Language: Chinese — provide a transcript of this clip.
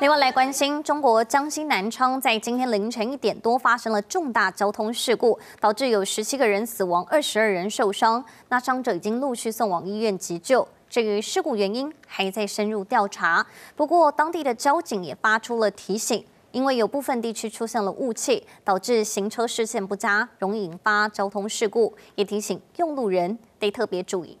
另外来关心，中国江西南昌在今天凌晨一点多发生了重大交通事故，导致有十七个人死亡，二十二人受伤。那伤者已经陆续送往医院急救。至于事故原因，还在深入调查。不过，当地的交警也发出了提醒，因为有部分地区出现了雾气，导致行车视线不佳，容易引发交通事故。也提醒用路人得特别注意。